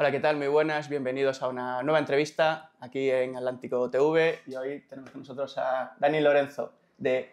Hola, ¿qué tal? Muy buenas, bienvenidos a una nueva entrevista aquí en Atlántico TV y hoy tenemos con nosotros a Dani Lorenzo de,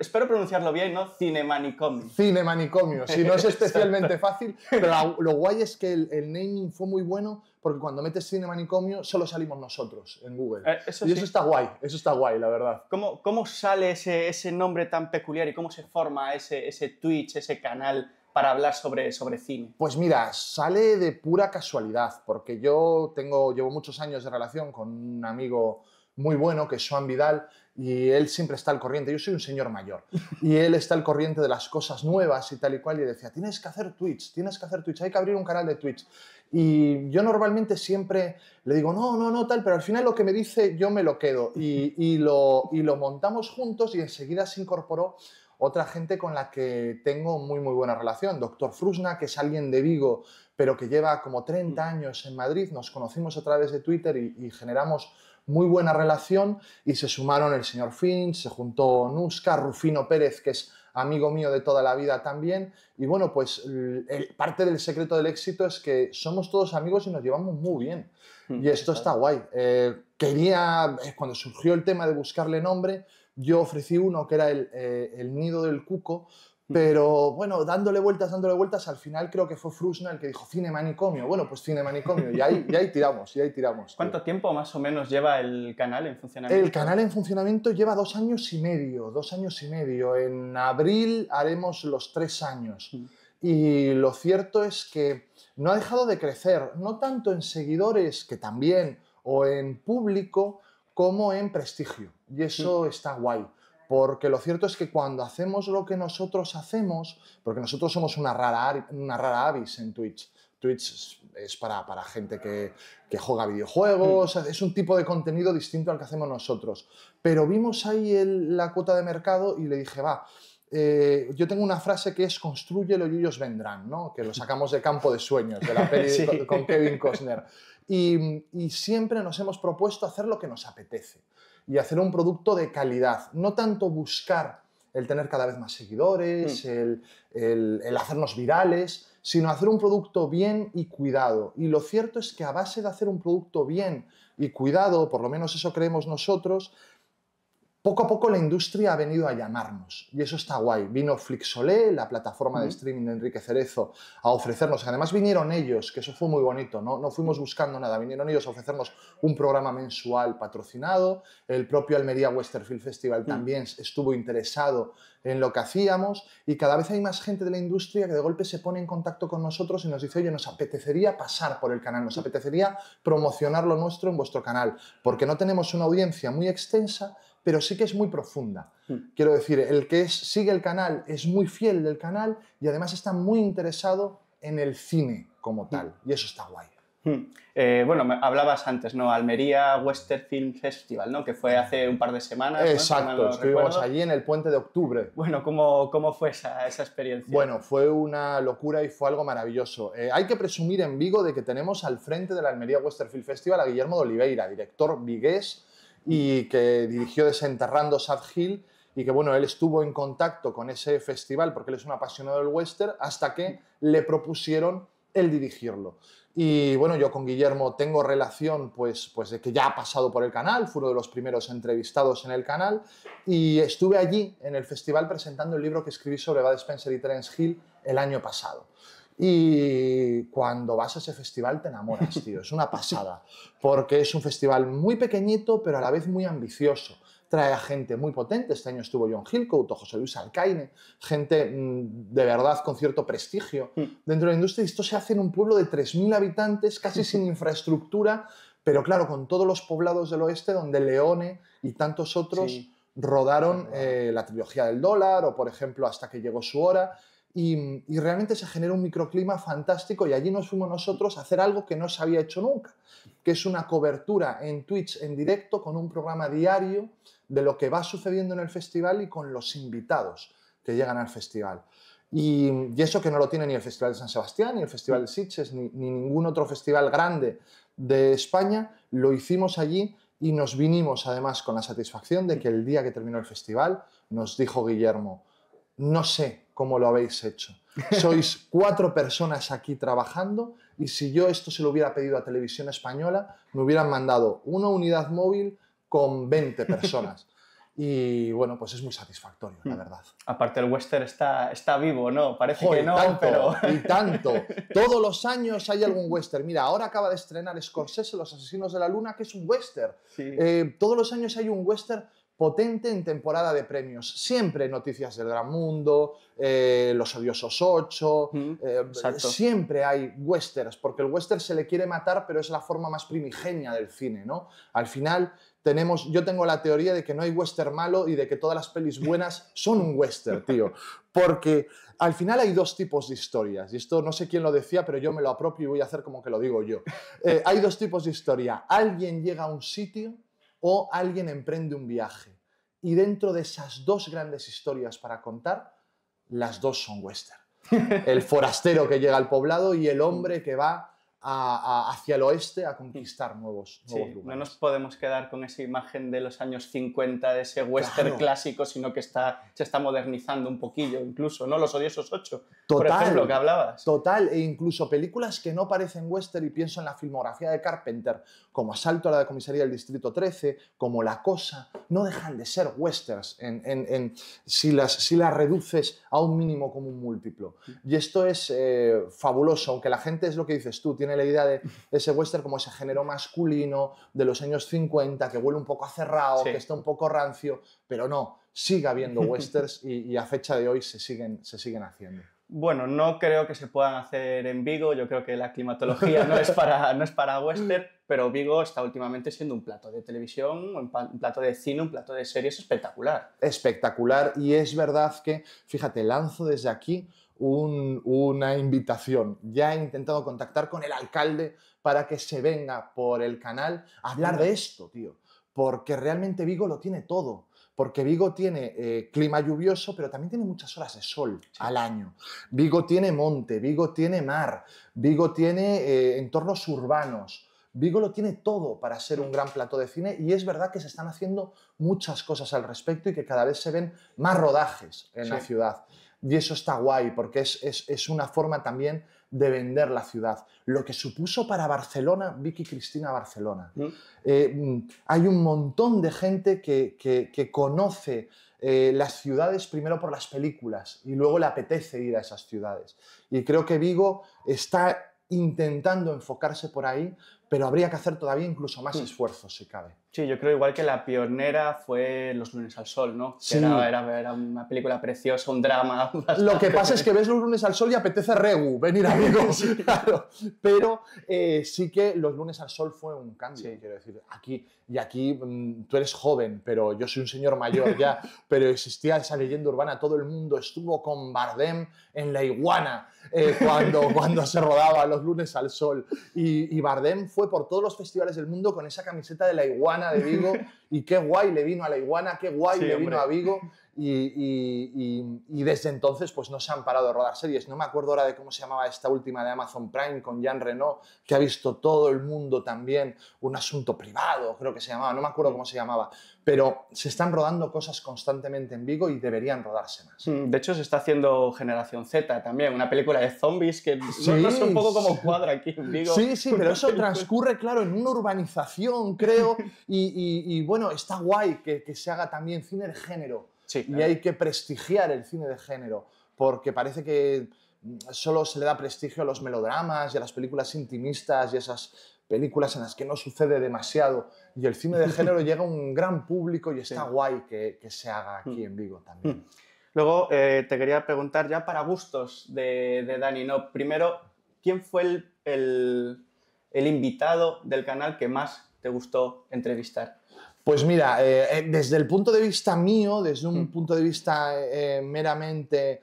espero, pronunciarlo bien, ¿no? Cinemanicomio. Cinemanicomio, si no es especialmente fácil, pero lo guay es que el, naming fue muy bueno porque cuando metes Cinemanicomio solo salimos nosotros en Google. Eh, eso y eso está guay, eso está guay, la verdad. ¿Cómo, cómo sale ese, ese nombre tan peculiar y cómo se forma ese, ese Twitch, ese canal? para hablar sobre, cine? Pues mira, sale de pura casualidad, porque yo tengo, llevo muchos años de relación con un amigo muy bueno, que es Joan Vidal, y él siempre está al corriente. Yo soy un señor mayor y él está al corriente de las cosas nuevas y tal y cual. Y decía, tienes que hacer Twitch, tienes que hacer Twitch, hay que abrir un canal de Twitch. Y yo normalmente siempre le digo, no, no, no, tal, pero al final lo que me dice yo me lo quedo. Y, lo, y lo montamos juntos y enseguida se incorporó otra gente con la que tengo muy, muy buena relación, doctor Frusna, que es alguien de Vigo, pero que lleva como 30 mm. años en Madrid, nos conocimos a través de Twitter y, generamos muy buena relación y se sumaron el señor Finch, se juntó Nusca, Rufino Pérez, que es amigo mío de toda la vida también. Y bueno, pues parte del secreto del éxito es que somos todos amigos y nos llevamos muy bien. Mm, y esto está guay. Eh, quería, eh, cuando surgió el tema de buscarle nombre, yo ofrecí uno que era el, eh, nido del cuco, pero bueno, dándole vueltas, dándole vueltas, al final creo que fue Frusna el que dijo cine manicomio. Bueno, pues cine manicomio. Y ahí, y ahí tiramos, y ahí tiramos. ¿Cuánto tiempo más o menos lleva el canal en funcionamiento? El canal en funcionamiento lleva dos años y medio, dos años y medio. En abril haremos los tres años. Y lo cierto es que no ha dejado de crecer, no tanto en seguidores, que también, o en público, como en prestigio. Y eso está guay. Porque lo cierto es que cuando hacemos lo que nosotros hacemos, porque nosotros somos una rara, una rara avis en Twitch. Twitch es para, gente que, juega videojuegos, mm. es un tipo de contenido distinto al que hacemos nosotros. Pero vimos ahí la cuota de mercado y le dije, va, eh, yo tengo una frase que es construyelo y ellos vendrán, que lo sacamos de Campo de Sueños, de la peli con Kevin Costner. y, siempre nos hemos propuesto hacer lo que nos apetece y hacer un producto de calidad, no tanto buscar el tener cada vez más seguidores, mm. el hacernos virales, sino hacer un producto bien y cuidado. Y lo cierto es que a base de hacer un producto bien y cuidado, por lo menos eso creemos nosotros, poco a poco la industria ha venido a llamarnos y eso está guay. Vino Flixolé, la plataforma de streaming de Enrique Cerezo, a ofrecernos, además vinieron ellos, que eso fue muy bonito, ¿no? no fuimos buscando nada, vinieron ellos a ofrecernos un programa mensual patrocinado, el propio Almería Westerfield Festival mm. también estuvo interesado en lo que hacíamos y cada vez hay más gente de la industria que de golpe se pone en contacto con nosotros y nos dice, oye, nos apetecería pasar por el canal, nos mm. apetecería promocionar lo nuestro en vuestro canal, porque no tenemos una audiencia muy extensa, pero sí que es muy profunda. Mm. Quiero decir, el que sigue el canal es muy fiel del canal y además está muy interesado en el cine como mm. tal, y eso está guay. Mm. Eh, bueno, hablabas antes, ¿no? Almería Western Film Festival, ¿no? Que fue hace un par de semanas. Exacto, ¿no? estuvimos allí en el puente de octubre. Bueno, ¿cómo, cómo fue esa, experiencia? Bueno, fue una locura y fue algo maravilloso. Eh, hay que presumir en Vigo de que tenemos al frente de la Almería Western Film Festival a Guillermo de Oliveira, director vigués y que dirigió Desenterrando Sad Hill y que bueno, él estuvo en contacto con ese festival porque él es un apasionado del western hasta que le propusieron el dirigirlo. Y bueno, yo con Guillermo tengo relación pues, pues de que ya ha pasado por el canal, fue uno de los primeros entrevistados en el canal y estuve allí en el festival presentando el libro que escribí sobre bad Spencer y Terence Hill el año pasado. Y cuando vas a ese festival te enamoras, tío. Es una pasada. Porque es un festival muy pequeñito, pero a la vez muy ambicioso. Trae a gente muy potente. Este año estuvo John Hillcoat José Luis Alcaine. Gente mm, de verdad con cierto prestigio mm. dentro de la industria. Y esto se hace en un pueblo de 3.000 habitantes, casi sin infraestructura. Pero claro, con todos los poblados del oeste, donde Leone y tantos otros rodaron eh, la trilogía del dólar o, por ejemplo, hasta que llegó su hora. Y, realmente se genera un microclima fantástico y allí nos fuimos nosotros a hacer algo que no se había hecho nunca, que es una cobertura en Twitch en directo con un programa diario de lo que va sucediendo en el festival y con los invitados que llegan al festival. Y, eso que no lo tiene ni el Festival de San Sebastián, ni el Festival de Sitges, ni ningún otro festival grande de España, lo hicimos allí y nos vinimos además con la satisfacción de que el día que terminó el festival nos dijo Guillermo, no sé cómo lo habéis hecho. Sois cuatro personas aquí trabajando y si yo esto se lo hubiera pedido a Televisión Española, me hubieran mandado una unidad móvil con 20 personas. Y bueno, pues es muy satisfactorio, la hmm. verdad. Aparte, el western está, está vivo, ¿no? Parece que no, pero. Y tanto. Todos los años hay algún western. Mira, ahora acaba de estrenar Scorsese, Los Asesinos de la Luna, que es un western. Eh, todos los años hay un western potente en temporada de premios. Siempre noticias del gran mundo, eh, Los Odiosos 8, eh, siempre hay westerns, porque el western se le quiere matar, pero es la forma más primigenia del cine, ¿no? Al final tenemos, yo tengo la teoría de que no hay western malo y de que todas las pelis buenas son un western, tío. Porque al final hay dos tipos de historias, y esto no sé quién lo decía, pero yo me lo apropio y voy a hacer como que lo digo yo. Eh, hay dos tipos de historia. Alguien llega a un sitio o alguien emprende un viaje. Y dentro de esas dos grandes historias para contar, las dos son western. El forastero que llega al poblado y el hombre que va hacia el oeste a conquistar nuevos, lugares. No nos podemos quedar con esa imagen de los años 50, de ese western clásico, sino que está, se está modernizando un poquillo, incluso, ¿no? Los odiosos 8, total, por ejemplo, que hablabas. Total, e incluso películas que no parecen western, y pienso en la filmografía de Carpenter, como Asalto a la comisaría del Distrito 13, como La Cosa, no dejan de ser westerns si, las, reduces a un mínimo como un múltiplo. Mm. Y esto es eh, fabuloso, aunque la gente es lo que dices tú, tiene la idea de, mm. ese western como ese género masculino de los años 50, que huele un poco a cerrado, que está un poco rancio, pero no, sigue habiendo westerns y, a fecha de hoy se siguen, se siguen haciendo. Bueno, no creo que se puedan hacer en Vigo, yo creo que la climatología no es para, no es para western, pero Vigo está últimamente siendo un plato de televisión, un plato de cine, un plato de series espectacular. Espectacular, y es verdad que, fíjate, lanzo desde aquí una invitación. Ya he intentado contactar con el alcalde para que se venga por el canal a hablar de esto, tío, porque realmente Vigo lo tiene todo porque Vigo tiene eh, clima lluvioso, pero también tiene muchas horas de sol al año. Vigo tiene monte, Vigo tiene mar, Vigo tiene eh, entornos urbanos. Vigo lo tiene todo para ser un gran plato de cine y es verdad que se están haciendo muchas cosas al respecto y que cada vez se ven más rodajes en la ciudad. Y eso está guay porque es, una forma también de vender la ciudad. Lo que supuso para Barcelona, Vicky Cristina Barcelona. Mm. Eh, mm, hay un montón de gente que, conoce eh, las ciudades primero por las películas y luego le apetece ir a esas ciudades. Y creo que Vigo está intentando enfocarse por ahí, pero habría que hacer todavía incluso más esfuerzos si cabe. Sí, yo creo igual que la pionera fue Los lunes al sol, ¿no? Sí. Era, era, una película preciosa, un drama. Lo que pasa es que ves Los lunes al sol y apetece regu, venir amigos, claro. Pero eh, sí que Los lunes al sol fue un cambio, quiero decir. Aquí, y aquí mm, tú eres joven, pero yo soy un señor mayor ya, pero existía esa leyenda urbana, todo el mundo estuvo con Bardem en la iguana eh, cuando, cuando se rodaba Los lunes al sol. Y, y Bardem fue por todos los festivales del mundo con esa camiseta de la iguana de Vigo. y qué guay le vino a la iguana, qué guay le vino a Vigo. Y, y, y, desde entonces pues no se han parado de rodar series. No me acuerdo ahora de cómo se llamaba esta última de Amazon Prime con Jean Renault, que ha visto todo el mundo también, un asunto privado, creo que se llamaba, no me acuerdo mm. cómo se llamaba, pero se están rodando cosas constantemente en Vigo y deberían rodarse más. Mm, de hecho, se está haciendo Generación Z también, una película de zombies que sí, un poco como cuadra aquí en Vigo. Sí, sí, pero eso transcurre, claro, en una urbanización, creo, y bueno, está guay que, se haga también cine de género. Y hay que prestigiar el cine de género, porque parece que mm, solo se le da prestigio a los melodramas y a las películas intimistas y esas películas en las que no sucede demasiado. Y el cine de género llega a un gran público y está guay que, se haga aquí mm. en Vigo también. Mm. Luego eh, te quería preguntar ya para gustos de, Dani. No, primero, ¿quién fue el invitado del canal que más te gustó entrevistar? Pues mira, eh, eh, desde el punto de vista mío, desde un mm. punto de vista eh, meramente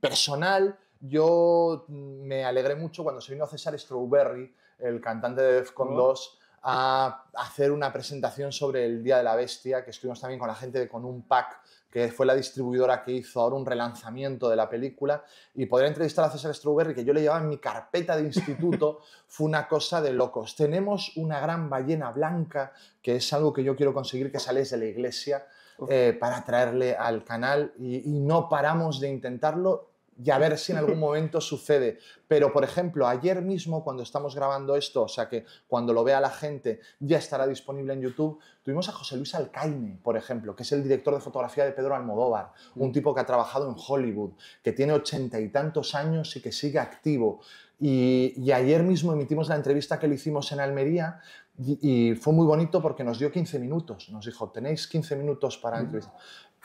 personal, yo mm, me alegré mucho cuando se vino César Strawberry, el cantante de Defcon 2, a hacer una presentación sobre el Día de la Bestia, que estuvimos también con la gente de, con un pack que fue la distribuidora que hizo ahora un relanzamiento de la película, y poder entrevistar a César Strawberry, que yo le llevaba en mi carpeta de instituto, fue una cosa de locos. Tenemos una gran ballena blanca, que es algo que yo quiero conseguir que sales de la iglesia eh, para traerle al canal, y no paramos de intentarlo, y a ver si en algún momento sucede. Pero, por ejemplo, ayer mismo, cuando estamos grabando esto, o sea que cuando lo vea la gente ya estará disponible en YouTube, tuvimos a José Luis Alcaine, por ejemplo, que es el director de fotografía de Pedro Almodóvar, un mm. tipo que ha trabajado en Hollywood, que tiene ochenta y tantos años y que sigue activo. Y, ayer mismo emitimos la entrevista que le hicimos en Almería y, fue muy bonito porque nos dio 15 minutos. Nos dijo, tenéis 15 minutos para mm. entrevistar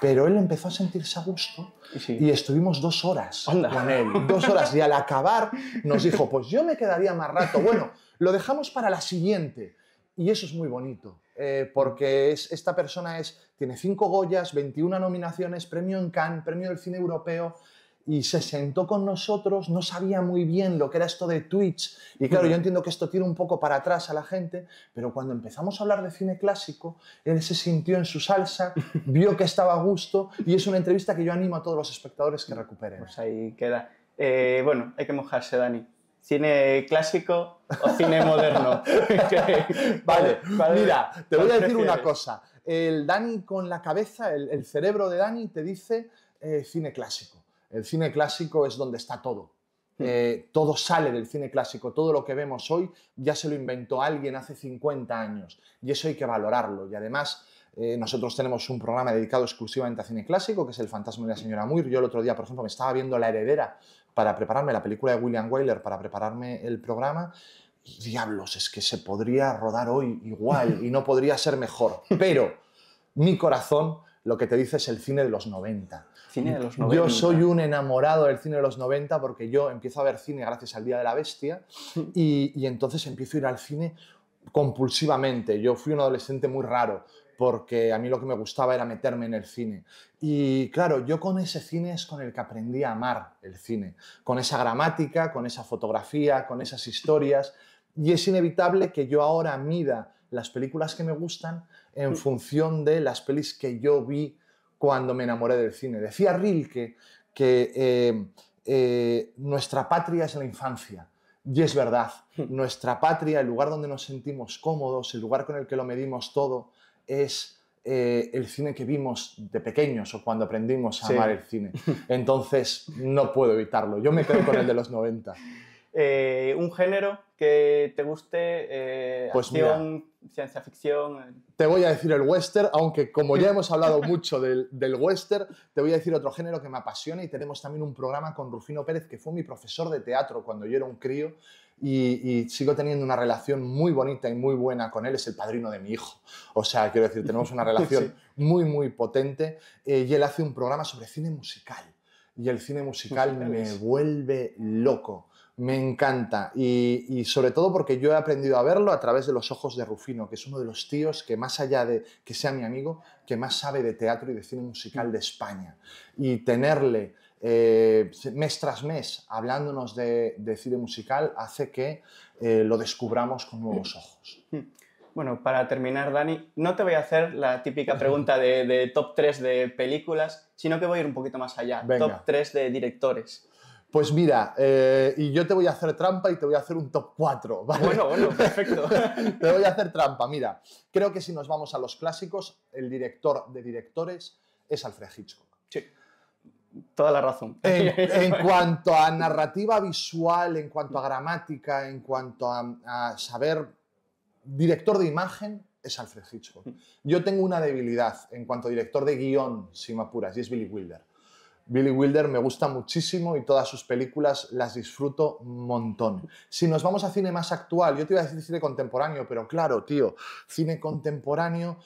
pero él empezó a sentirse a gusto y estuvimos dos horas con él, dos horas, y al acabar nos dijo, pues yo me quedaría más rato, bueno, lo dejamos para la siguiente, y eso es muy bonito, eh, porque esta persona es, tiene cinco Goyas, 21 nominaciones, premio en Cannes, premio del cine europeo, y se sentó con nosotros, no sabía muy bien lo que era esto de Twitch, y claro, yo entiendo que esto tira un poco para atrás a la gente, pero cuando empezamos a hablar de cine clásico, él se sintió en su salsa, vio que estaba a gusto, y es una entrevista que yo animo a todos los espectadores que recuperen. Pues ahí queda. Eh, bueno, hay que mojarse, Dani. ¿Cine clásico o cine moderno? vale, mira, te voy a decir una cosa. El Dani con la cabeza, el, cerebro de Dani te dice eh, cine clásico. El cine clásico es donde está todo. Hmm. Eh, todo sale del cine clásico, todo lo que vemos hoy ya se lo inventó alguien hace 50 años y eso hay que valorarlo. Y además eh, nosotros tenemos un programa dedicado exclusivamente a cine clásico, que es El fantasma de la señora Muir. Yo el otro día, por ejemplo, me estaba viendo La heredera para prepararme la película de William Wyler, para prepararme el programa. Diablos, es que se podría rodar hoy igual y no podría ser mejor. Pero mi corazón lo que te dice es el cine de los 90. los Yo soy un enamorado del cine de los 90 porque yo empiezo a ver cine gracias al Día de la Bestia y, y entonces empiezo a ir al cine compulsivamente. Yo fui un adolescente muy raro porque a mí lo que me gustaba era meterme en el cine. Y claro, yo con ese cine es con el que aprendí a amar el cine, con esa gramática, con esa fotografía, con esas historias. Y es inevitable que yo ahora mida las películas que me gustan en mm. función de las pelis que yo vi cuando me enamoré del cine. Decía Rilke que eh, eh, nuestra patria es la infancia. Y es verdad, hmm. nuestra patria, el lugar donde nos sentimos cómodos, el lugar con el que lo medimos todo, es eh, el cine que vimos de pequeños o cuando aprendimos a amar el cine. Entonces, no puedo evitarlo. Yo me quedo con el de los 90. ¿Un género? que te guste, eh, pues acción, ciencia ficción. Eh. Te voy a decir el western, aunque como ya hemos hablado mucho del, del, western, te voy a decir otro género que me apasiona y tenemos también un programa con Rufino Pérez, que fue mi profesor de teatro cuando yo era un crío y, sigo teniendo una relación muy bonita y muy buena con él, es el padrino de mi hijo. O sea, quiero decir, tenemos una relación muy, muy potente eh, y él hace un programa sobre cine musical. Y el cine musical me vuelve loco me encanta y, sobre todo porque yo he aprendido a verlo a través de los ojos de Rufino, que es uno de los tíos que más allá de que sea mi amigo, que más sabe de teatro y de cine musical de España. Y tenerle eh, mes tras mes hablándonos de, cine musical hace que eh, lo descubramos con nuevos mm. ojos. Mm. Bueno, para terminar, Dani, no te voy a hacer la típica pregunta de, top 3 de películas, sino que voy a ir un poquito más allá. Top 3 de directores. Pues mira, eh, y yo te voy a hacer trampa y te voy a hacer un top 4. Bueno, bueno, perfecto. te voy a hacer trampa. Mira, creo que si nos vamos a los clásicos, el director de directores es Alfred Hitchcock. Sí. Toda la razón. En, cuanto a narrativa visual, en cuanto a gramática, en cuanto a, a saber, director de imagen es Alfred Hitchcock. Yo tengo una debilidad en cuanto a director de guión, si me apuras, y es Billy Wilder. Billy Wilder me gusta muchísimo y todas sus películas las disfruto un montón. Si nos vamos a cine más actual, yo te iba a decir cine contemporáneo, pero claro, tío, cine contemporáneo,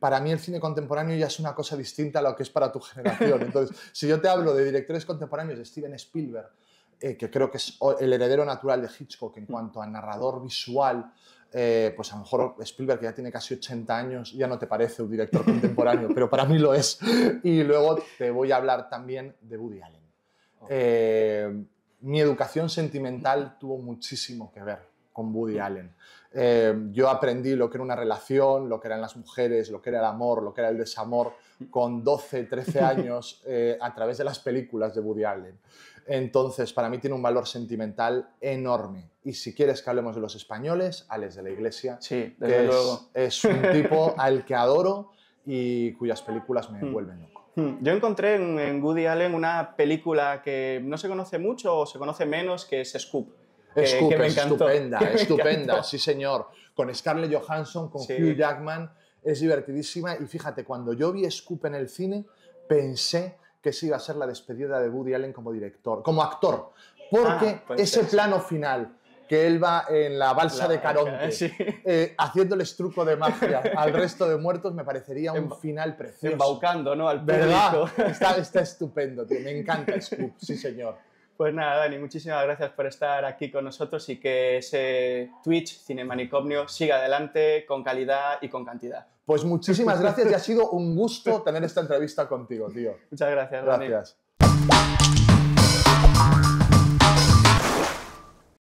para mí el cine contemporáneo ya es una cosa distinta a lo que es para tu generación. Entonces, si yo te hablo de directores contemporáneos de Steven Spielberg, eh, que creo que es el heredero natural de Hitchcock en mm. cuanto a narrador visual, eh, pues a lo mejor Spielberg, que ya tiene casi 80 años, ya no te parece un director contemporáneo, pero para mí lo es. Y luego te voy a hablar también de Woody Allen. Eh, mi educación sentimental tuvo muchísimo que ver con Woody mm. Allen. Em, yo aprendí lo que era una relación, lo que eran las mujeres, lo que era el amor, lo que era el desamor, con 12, 13 años eh, a través de las películas de Woody Allen. Entonces, para mí tiene un valor sentimental enorme. Y si quieres que hablemos de los españoles, Alex de la Iglesia, que Es, un tipo al que adoro y cuyas películas me hmm. vuelven loco. Hmm. Yo encontré en, en Woody Allen una película que no se conoce mucho o se conoce menos, que es Scoop eh, que, estupenda, estupenda, sí señor. Con Scarlett Johansson, con Hugh Jackman, es divertidísima. Y fíjate, cuando yo vi Scoop en el cine, pensé que esa iba a ser la despedida de Woody Allen como director, como actor. Porque ah, ese plano final, que él va en la balsa de Caronte, eh, haciéndoles truco de magia al resto de muertos, me parecería un final precioso. Embaucando, ¿no? Al Está, está estupendo, tío. Me encanta Scoop, sí señor. Pues nada, Dani, muchísimas gracias por estar aquí con nosotros y que ese Twitch Cinemanicomio siga adelante con calidad y con cantidad. Pues muchísimas gracias y ha sido un gusto tener esta entrevista contigo, tío. Muchas gracias, Dani. Gracias.